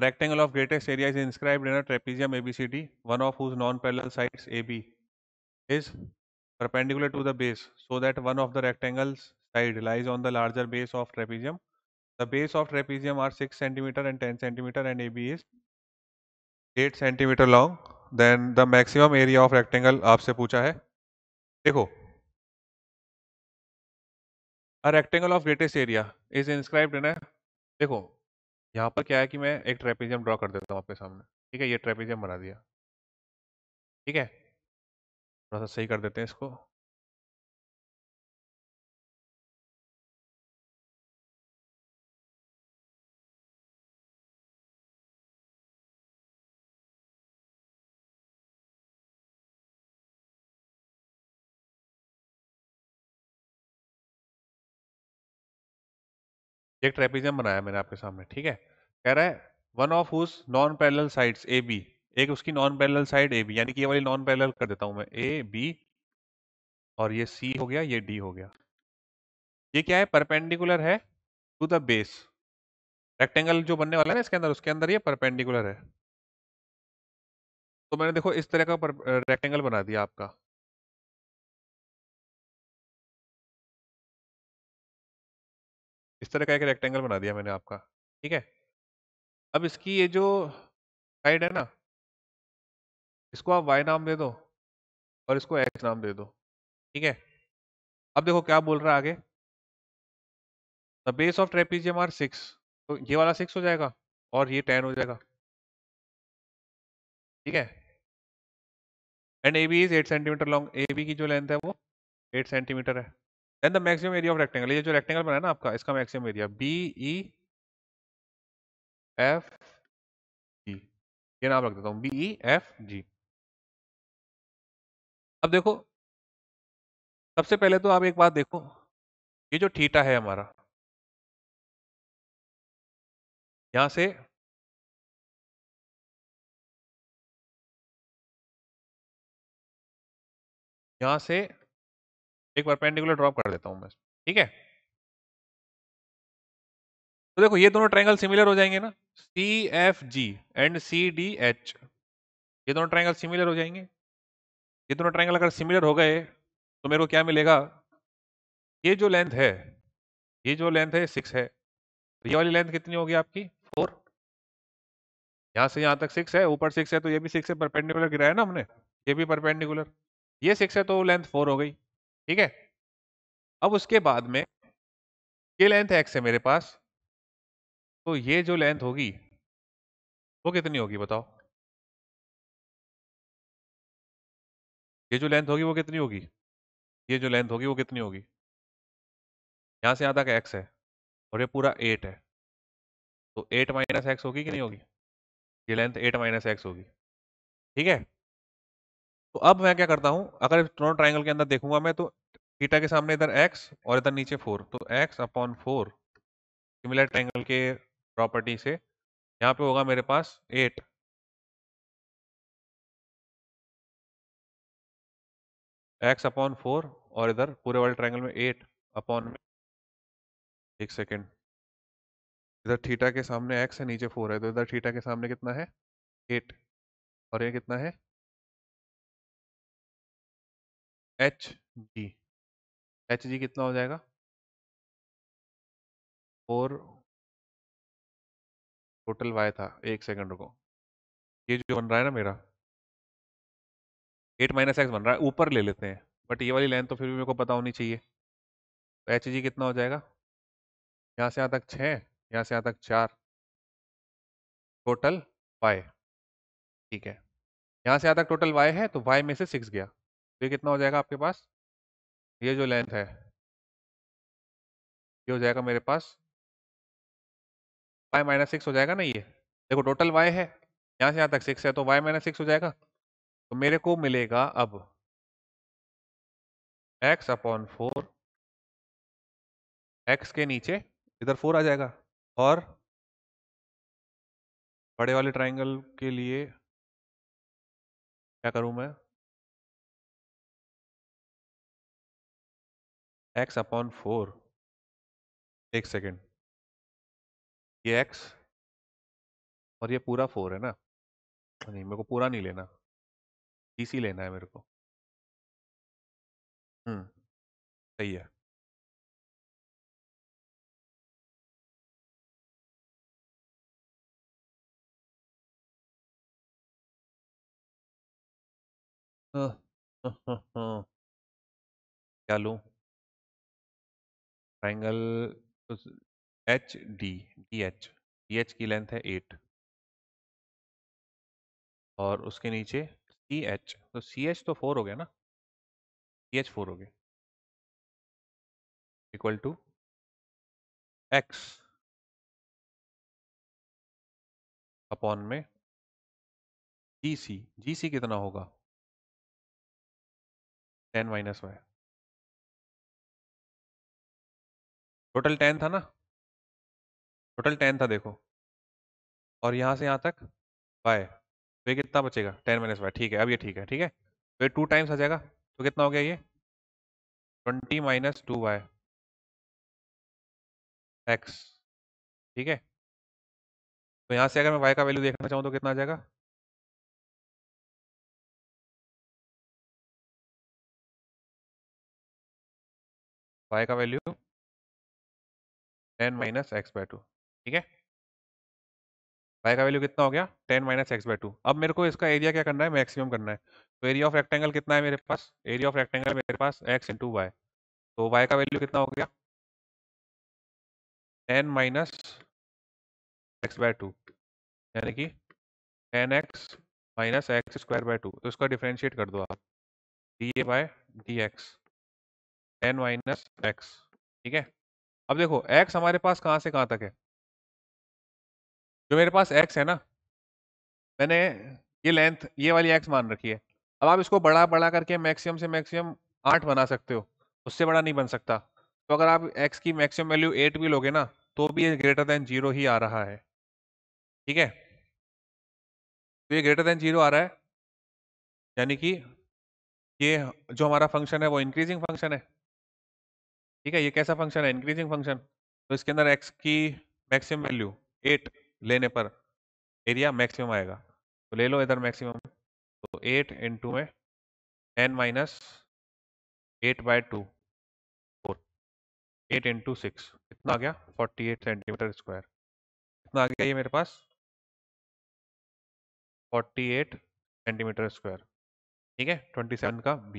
A rectangle of greatest area is inscribed in a trapezium ABCD, one of whose non-parallel sides AB is perpendicular to the base so that one of the rectangle's side lies on the larger base of trapezium. The base of trapezium are 6 cm and 10 cm and AB is 8 cm long. Then the maximum area of rectangle आपसे पूछा है देखो A rectangle of greatest area is inscribed in a देखो यहाँ पर क्या है कि मैं एक ट्रेपिजियम ड्रॉ कर देता हूँ आपके सामने ठीक है ये ट्रेपिजियम बना दिया ठीक है थोड़ा सा सही कर देते हैं इसको एक ट्रेपीजियम बनाया मैंने आपके सामने ठीक है कह रहा है one of whose non parallel sides A B एक उसकी non parallel side A B यानी कि ये वाली नॉन पैरेलल कर देता हूं मैं ए बी और ये सी हो गया ये डी हो गया ये क्या है परपेंडिकुलर है टू द बेस रेक्टेंगल जो बनने वाला है ना इसके अंदर उसके अंदर ये परपेंडिकुलर है तो मैंने देखो इस तरह का रेक्टेंगल बना दिया आपका इस तरह का एक रेक्टेंगल बना दिया मैंने आपका ठीक है अब इसकी ये जो साइड है ना इसको आप वाई नाम दे दो और इसको एक्स नाम दे दो ठीक है अब देखो क्या बोल रहा है आगे the base of trapezium are six तो ये वाला सिक्स हो जाएगा और ये टेन हो जाएगा ठीक है and A B is eight centimetre long A B की जो लेंथ है वो एट सेंटीमीटर है then the maximum area of rectangle ये जो रेक्टेंगल बना है ना आपका इसका maximum area B E F G ये नाम रख देता हूँ बी ई एफ जी अब देखो सबसे पहले तो आप एक बात देखो ये जो थीटा है हमारा यहां से यहां से एक बार पेंडिकुलर ड्रॉप कर देता हूं मैं ठीक है तो देखो ये दोनों ट्रायंगल सिमिलर हो जाएंगे ना C F G and C D H ये दोनों ट्रायंगल सिमिलर हो जाएंगे ये दोनों ट्रायंगल अगर सिमिलर हो गए तो मेरे को क्या मिलेगा ये जो लेंथ है ये जो लेंथ है सिक्स है तो ये वाली लेंथ कितनी होगी आपकी फोर यहाँ से यहाँ तक सिक्स है ऊपर सिक्स है तो ये भी सिक्स है परपेंडिकुलर गिराया ना हमने ये भी परपेंडिकुलर ये सिक्स है तो लेंथ फोर हो गई ठीक है अब उसके बाद में ये लेंथ एक्स है मेरे पास तो ये जो लेंथ होगी वो कितनी होगी बताओ ये जो लेंथ होगी वो कितनी होगी ये जो लेंथ होगी वो कितनी होगी यहां से यहां तक एक्स है और ये पूरा एट है तो एट माइनस एक्स होगी कि नहीं होगी ये लेंथ एट माइनस एक्स होगी ठीक है तो अब मैं क्या करता हूं अगर ट्रोन ट्राइंगल के अंदर देखूंगा मैं तो थीटा के सामने इधर एक्स और इधर नीचे फोर तो X upon four similar triangle के प्रॉपर्टी से यहाँ पे होगा मेरे पास एट एक्स अपॉन फोर और इधर पूरे वाले ट्रैंगल में एट अपॉन एक सेकेंड इधर थीटा के सामने एक्स है नीचे फोर है तो इधर थीटा के सामने कितना है एट और ये कितना है एच जी एच जी कितना हो जाएगा फोर टोटल वाई था एक सेकंड को ये जो बन रहा है ना मेरा एट माइनस एक्स बन रहा है ऊपर ले लेते हैं बट ये वाली लाइन तो फिर भी मेरे को पता होनी चाहिए तो एच जी कितना हो जाएगा यहाँ से यहाँ तक छः यहाँ से यहाँ तक चार टोटल वाई ठीक है यहाँ से यहाँ तक टोटल वाई है तो वाई में से सिक्स गया तो ये कितना हो जाएगा आपके पास ये जो लेंथ है ये हो जाएगा मेरे पास वाई माइनस सिक्स हो जाएगा ना ये देखो टोटल वाई है यहाँ से यहाँ तक सिक्स है तो वाई माइनस सिक्स हो जाएगा तो मेरे को मिलेगा अब एक्स अपॉन फोर एक्स के नीचे इधर फोर आ जाएगा और बड़े वाले ट्राइंगल के लिए क्या करूँ मैं एक्स अपॉन फोर एक सेकेंड ये एक्स और ये पूरा फोर है ना नहीं मेरे को पूरा नहीं लेना डीसी लेना है मेरे को हम्म सही है हाँ, हाँ, हाँ, हाँ। क्या लूँ triangle H D D H D H की लेंथ है एट और उसके नीचे सी एच तो सी एच तो फोर हो गया ना सी एच फोर हो गया इक्वल टू एक्स अपॉन में जी सी जी सी कितना होगा ten minus Y total ten था ना टोटल टेन था देखो और यहाँ से यहाँ तक वाई तो ये कितना बचेगा टेन माइनस वाई ठीक है अब ये ठीक है ठीक है तो ये टू टाइम्स आ जाएगा तो कितना हो गया ये twenty minus two Y X ठीक है तो यहाँ से अगर मैं वाई का वैल्यू देखना चाहूँ तो कितना आ जाएगा वाई का वैल्यू टेन हाँ। माइनस एक्स बाय टू ठीक है वाई का हाँ। वैल्यू कितना हो गया ten minus X by two अब मेरे को इसका एरिया क्या करना है मैक्सिमम करना है तो एरिया ऑफ रेक्टेंगल कितना है मेरे पास एरिया ऑफ रेक्टेंगल मेरे पास एक्स इंटू वाई तो वाई का वैल्यू कितना हो गया ten minus X by two यानी कि ten X minus X square by two तो इसका डिफ्रेंशिएट कर दो आप D A by D X ten minus X ठीक है अब देखो एक्स हमारे पास कहाँ से कहाँ तक है जो मेरे पास एक्स है ना मैंने ये लेंथ ये वाली एक्स मान रखी है अब आप इसको बड़ा बड़ा करके मैक्सिमम से मैक्सिमम आठ बना सकते हो उससे बड़ा नहीं बन सकता तो अगर आप एक्स की मैक्सिमम वैल्यू एट भी लोगे ना तो भी ये ग्रेटर देन जीरो ही आ रहा है ठीक है तो ये ग्रेटर देन जीरो आ रहा है यानी कि ये जो हमारा फंक्शन है वो इंक्रीजिंग फंक्शन है ठीक है ये कैसा फंक्शन है इंक्रीजिंग फंक्शन तो इसके अंदर एक्स की मैक्सिमम वैल्यू एट लेने पर एरिया मैक्सिमम आएगा तो ले लो इधर मैक्सिमम तो एट इंटू में ten minus eight by two four eight into six कितना आ गया फोर्टी एट सेंटीमीटर स्क्वायर कितना आ गया ये मेरे पास फोर्टी एट सेंटीमीटर स्क्वायर ठीक है ट्वेंटी सेवन का बी